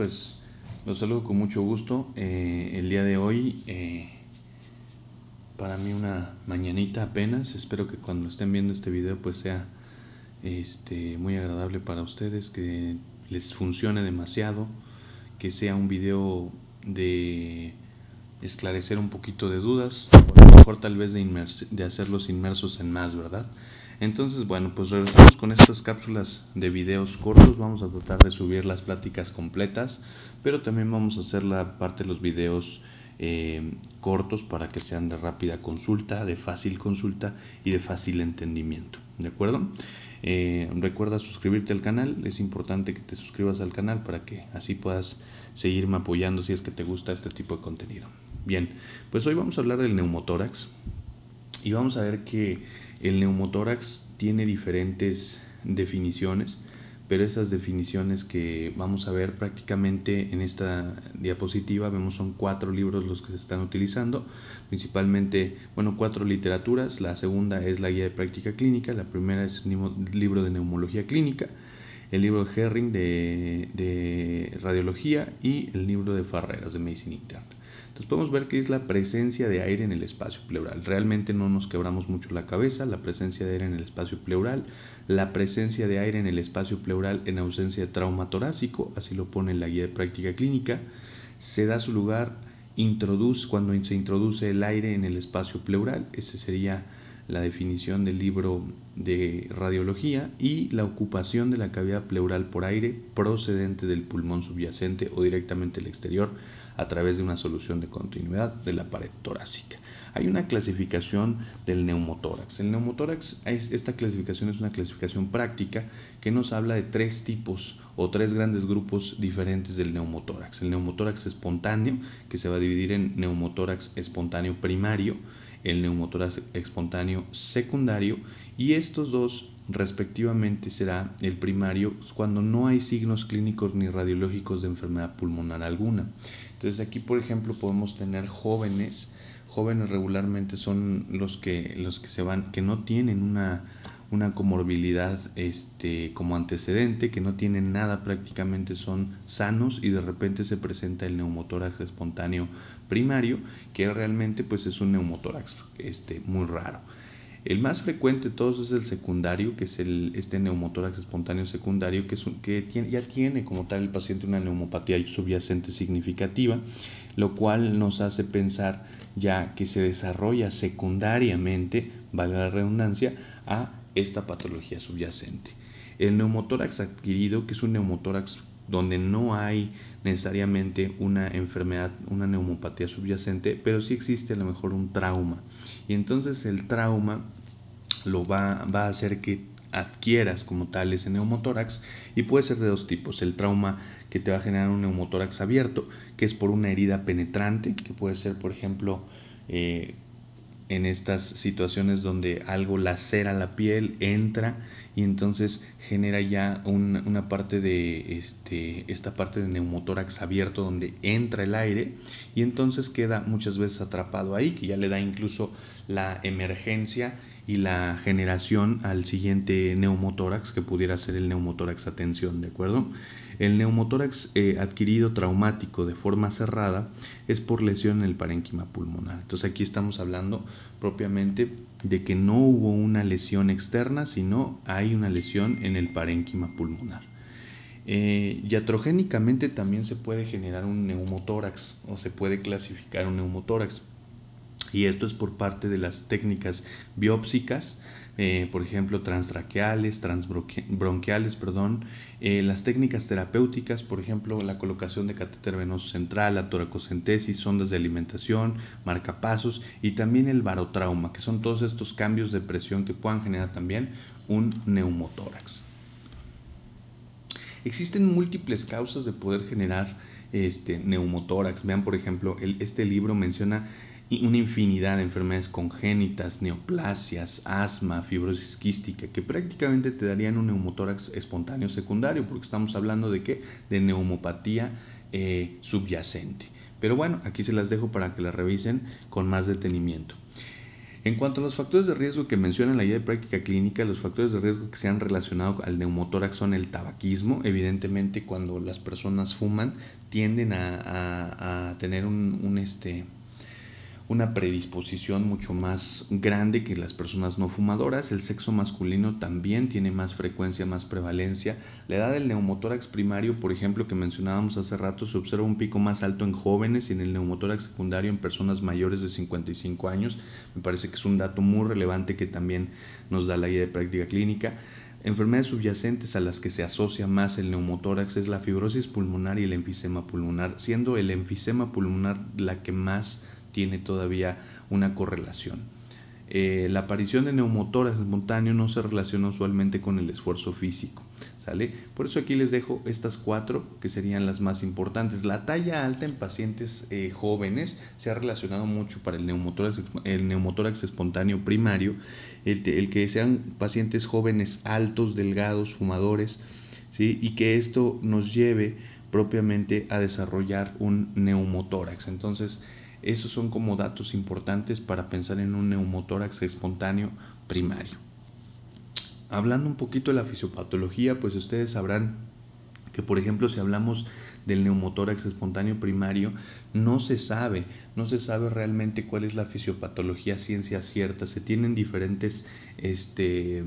pues los saludo con mucho gusto. Eh, el día de hoy, eh, para mí una mañanita apenas. Espero que cuando estén viendo este video, pues sea este, muy agradable para ustedes, que les funcione demasiado, que sea un video de esclarecer un poquito de dudas, o lo mejor tal vez de hacerlos inmersos en más, ¿verdad? Entonces, bueno, pues regresamos con estas cápsulas de videos cortos. Vamos a tratar de subir las pláticas completas, pero también vamos a hacer la parte de los videos eh, cortos para que sean de rápida consulta, de fácil consulta y de fácil entendimiento. ¿De acuerdo? Eh, recuerda suscribirte al canal, es importante que te suscribas al canal para que así puedas seguirme apoyando si es que te gusta este tipo de contenido. Bien, pues hoy vamos a hablar del neumotórax y vamos a ver que el neumotórax tiene diferentes definiciones, pero esas definiciones que vamos a ver prácticamente en esta diapositiva, vemos son cuatro libros los que se están utilizando, principalmente, bueno, cuatro literaturas, la segunda es la guía de práctica clínica, la primera es el libro de neumología clínica, el libro de Herring de, de radiología y el libro de Farreras de medicina interna. Entonces podemos ver que es la presencia de aire en el espacio pleural. Realmente no nos quebramos mucho la cabeza, la presencia de aire en el espacio pleural, la presencia de aire en el espacio pleural en ausencia de trauma torácico, así lo pone la guía de práctica clínica, se da su lugar cuando se introduce el aire en el espacio pleural, esa sería la definición del libro de radiología y la ocupación de la cavidad pleural por aire procedente del pulmón subyacente o directamente el exterior a través de una solución de continuidad de la pared torácica. Hay una clasificación del neumotórax. El neumotórax, esta clasificación es una clasificación práctica que nos habla de tres tipos o tres grandes grupos diferentes del neumotórax. El neumotórax espontáneo, que se va a dividir en neumotórax espontáneo primario, el neumotórax espontáneo secundario y estos dos respectivamente será el primario cuando no hay signos clínicos ni radiológicos de enfermedad pulmonar alguna. Entonces aquí, por ejemplo, podemos tener jóvenes, jóvenes regularmente son los que, los que se van, que no tienen una, comorbilidad este, como antecedente, que no tienen nada prácticamente, son sanos y de repente se presenta el neumotórax espontáneo primario, que realmente pues es un neumotórax este, muy raro. El más frecuente de todos es el secundario, que es el, este neumotórax espontáneo secundario, que, ya tiene como tal el paciente una neumopatía subyacente significativa, lo cual nos hace pensar ya que se desarrolla secundariamente, valga la redundancia, a esta patología subyacente. El neumotórax adquirido, que es un neumotórax donde no hay necesariamente una enfermedad, una neumopatía subyacente, pero sí existe a lo mejor un trauma. Y entonces el trauma lo va, a hacer que adquieras como tal ese neumotórax y puede ser de dos tipos. El trauma que te va a generar un neumotórax abierto, que es por una herida penetrante, que puede ser por ejemplo eh, en estas situaciones donde algo lacera la piel, entra y entonces genera ya una parte de este, esta parte de neumotórax abierto donde entra el aire y entonces queda muchas veces atrapado ahí, que ya le da incluso la emergencia y la generación al siguiente neumotórax, que pudiera ser el neumotórax atención ¿de acuerdo? El neumotórax eh, adquirido traumático de forma cerrada es por lesión en el parénquima pulmonar. Entonces aquí estamos hablando propiamente de que no hubo una lesión externa, sino hay una lesión en el parénquima pulmonar. Eh, iatrogénicamente también se puede generar un neumotórax o se puede clasificar un neumotórax y esto es por parte de las técnicas biópsicas, eh, por ejemplo, transtraqueales, transbronquiales, perdón, eh, las técnicas terapéuticas, por ejemplo, la colocación de catéter venoso central, la toracocentesis, sondas de alimentación, marcapasos y también el barotrauma, que son todos estos cambios de presión que puedan generar también un neumotórax. Existen múltiples causas de poder generar este neumotórax. Vean, por ejemplo, este libro menciona una infinidad de enfermedades congénitas, neoplasias, asma, fibrosis quística, que prácticamente te darían un neumotórax espontáneo secundario, porque estamos hablando de qué? De neumopatía eh, subyacente. Pero bueno, aquí se las dejo para que las revisen con más detenimiento. En cuanto a los factores de riesgo que menciona la guía de práctica clínica, los factores de riesgo que se han relacionado al neumotórax son el tabaquismo. Evidentemente, cuando las personas fuman, tienden a, tener un, un este, una predisposición mucho más grande que las personas no fumadoras. El sexo masculino también tiene más frecuencia, más prevalencia. La edad del neumotórax primario, por ejemplo, que mencionábamos hace rato, se observa un pico más alto en jóvenes y en el neumotórax secundario en personas mayores de 55 años. Me parece que es un dato muy relevante que también nos da la guía de práctica clínica. Enfermedades subyacentes a las que se asocia más el neumotórax es la fibrosis pulmonar y el enfisema pulmonar, siendo el enfisema pulmonar la que más tiene todavía una correlación. Eh, la aparición de neumotórax espontáneo no se relaciona usualmente con el esfuerzo físico, ¿sale? Por eso aquí les dejo estas cuatro que serían las más importantes. La talla alta en pacientes eh, jóvenes se ha relacionado mucho para el neumotórax, el neumotórax espontáneo primario, el, que sean pacientes jóvenes altos, delgados, fumadores, ¿sí? Y que esto nos lleve propiamente a desarrollar un neumotórax. Entonces, esos son como datos importantes para pensar en un neumotórax espontáneo primario. Hablando un poquito de la fisiopatología, pues ustedes sabrán que por ejemplo si hablamos del neumotórax espontáneo primario, no se sabe, no se sabe realmente cuál es la fisiopatología ciencia cierta, se tienen diferentes este,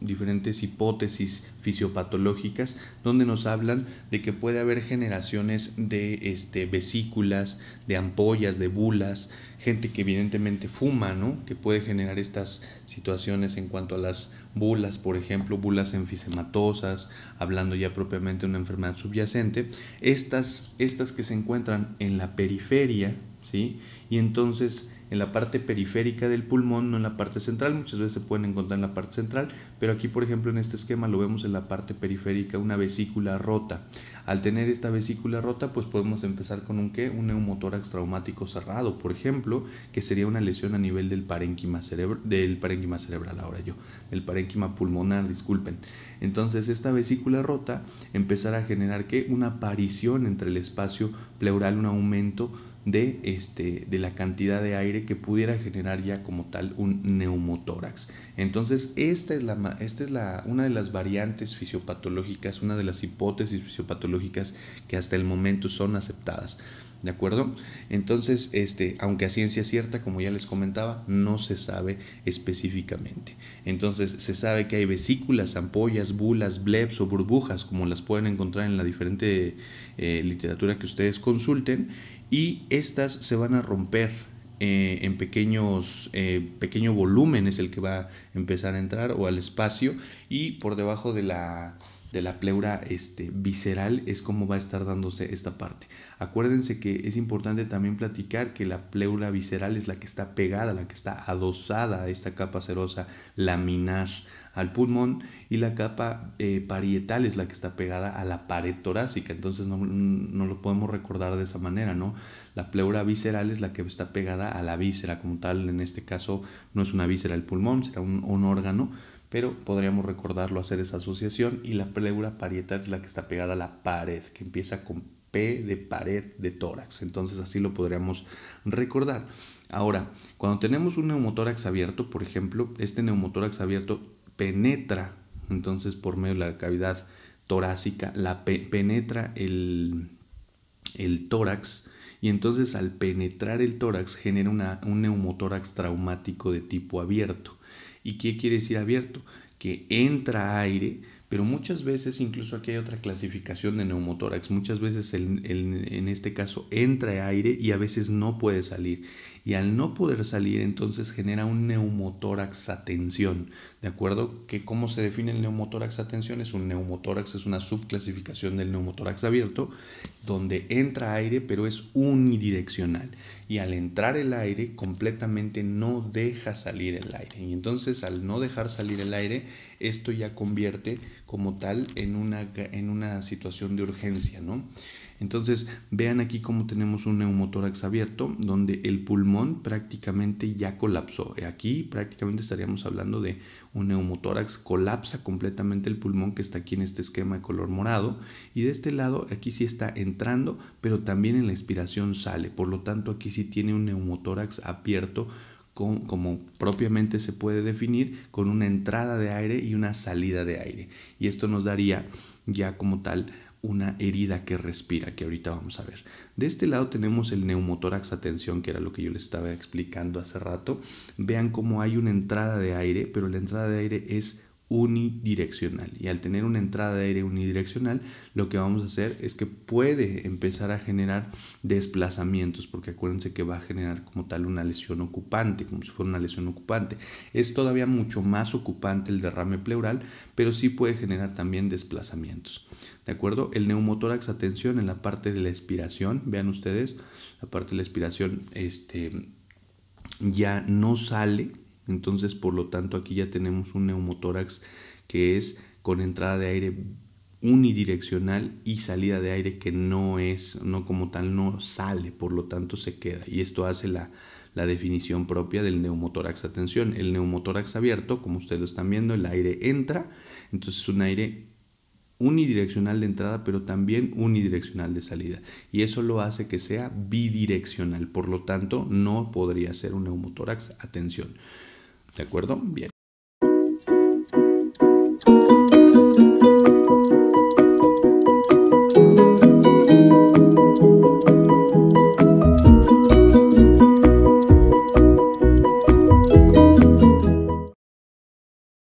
diferentes hipótesis fisiopatológicas donde nos hablan de que puede haber generaciones de este, vesículas, de ampollas, de bulas, gente que evidentemente fuma, ¿no? que puede generar estas situaciones en cuanto a las bulas, por ejemplo, bulas enfisematosas, hablando ya propiamente de una enfermedad subyacente, estas, estas que se encuentran en la periferia, ¿sí? y entonces en la parte periférica del pulmón, no en la parte central. Muchas veces se pueden encontrar en la parte central, pero aquí, por ejemplo, en este esquema lo vemos en la parte periférica, una vesícula rota. Al tener esta vesícula rota, pues podemos empezar con un qué? Un neumotórax traumático cerrado, por ejemplo, que sería una lesión a nivel del parénquima, del cerebral, ahora yo, del parénquima pulmonar, disculpen. Entonces, esta vesícula rota empezará a generar qué? una aparición entre el espacio pleural, un aumento de, este, de la cantidad de aire que pudiera generar ya como tal un neumotórax. Entonces, esta es, la, esta es la, una de las variantes fisiopatológicas, una de las hipótesis fisiopatológicas que hasta el momento son aceptadas. ¿De acuerdo? Entonces, este, aunque a ciencia cierta, como ya les comentaba, no se sabe específicamente. Entonces, se sabe que hay vesículas, ampollas, bulas, blebs o burbujas, como las pueden encontrar en la diferente eh, literatura que ustedes consulten, y estas se van a romper eh, en pequeños eh, pequeño volumen es el que va a empezar a entrar o al espacio y por debajo de la de la pleura este, visceral es como va a estar dándose esta parte. Acuérdense que es importante también platicar que la pleura visceral es la que está pegada, la que está adosada a esta capa serosa laminar al pulmón y la capa eh, parietal es la que está pegada a la pared torácica. Entonces no, lo podemos recordar de esa manera, ¿no? La pleura visceral es la que está pegada a la víscera como tal. En este caso no es una víscera el pulmón, será un órgano pero podríamos recordarlo hacer esa asociación y la pleura parietal es la que está pegada a la pared, que empieza con P de pared de tórax. Entonces así lo podríamos recordar. Ahora, cuando tenemos un neumotórax abierto, por ejemplo, este neumotórax abierto penetra, entonces por medio de la cavidad torácica, la penetra el, tórax y entonces al penetrar el tórax genera un neumotórax traumático de tipo abierto. ¿Y qué quiere decir abierto? Que entra aire, pero muchas veces, incluso aquí hay otra clasificación de neumotórax, muchas veces en este caso entra aire y a veces no puede salir y al no poder salir entonces genera un neumotórax a tensión. ¿De acuerdo? Que cómo se define el neumotórax a es un neumotórax, es una subclasificación del neumotórax abierto donde entra aire pero es unidireccional y al entrar el aire completamente no deja salir el aire y entonces al no dejar salir el aire esto ya convierte como tal en una, en una situación de urgencia, ¿no? Entonces, vean aquí cómo tenemos un neumotórax abierto, donde el pulmón prácticamente ya colapsó. Aquí prácticamente estaríamos hablando de un neumotórax, colapsa completamente el pulmón que está aquí en este esquema de color morado. Y de este lado, aquí sí está entrando, pero también en la inspiración sale. Por lo tanto, aquí sí tiene un neumotórax abierto como propiamente se puede definir, con una entrada de aire y una salida de aire. Y esto nos daría ya como tal una herida que respira, que ahorita vamos a ver. De este lado tenemos el neumotórax Atención, que era lo que yo les estaba explicando hace rato. Vean cómo hay una entrada de aire, pero la entrada de aire es unidireccional. Y al tener una entrada de aire unidireccional, lo que vamos a hacer es que puede empezar a generar desplazamientos, porque acuérdense que va a generar como tal una lesión ocupante, como si fuera una lesión ocupante. Es todavía mucho más ocupante el derrame pleural, pero sí puede generar también desplazamientos. ¿De acuerdo? El neumotórax, atención, en la parte de la expiración, vean ustedes, la parte de la expiración este, ya no sale, entonces, por lo tanto, aquí ya tenemos un neumotórax que es con entrada de aire unidireccional y salida de aire que no es, no como tal, no sale, por lo tanto se queda. Y esto hace la, definición propia del neumotórax. Atención, el neumotórax abierto, como ustedes lo están viendo, el aire entra, entonces es un aire unidireccional de entrada, pero también unidireccional de salida. Y eso lo hace que sea bidireccional, por lo tanto no podría ser un neumotórax. Atención. ¿De acuerdo? Bien.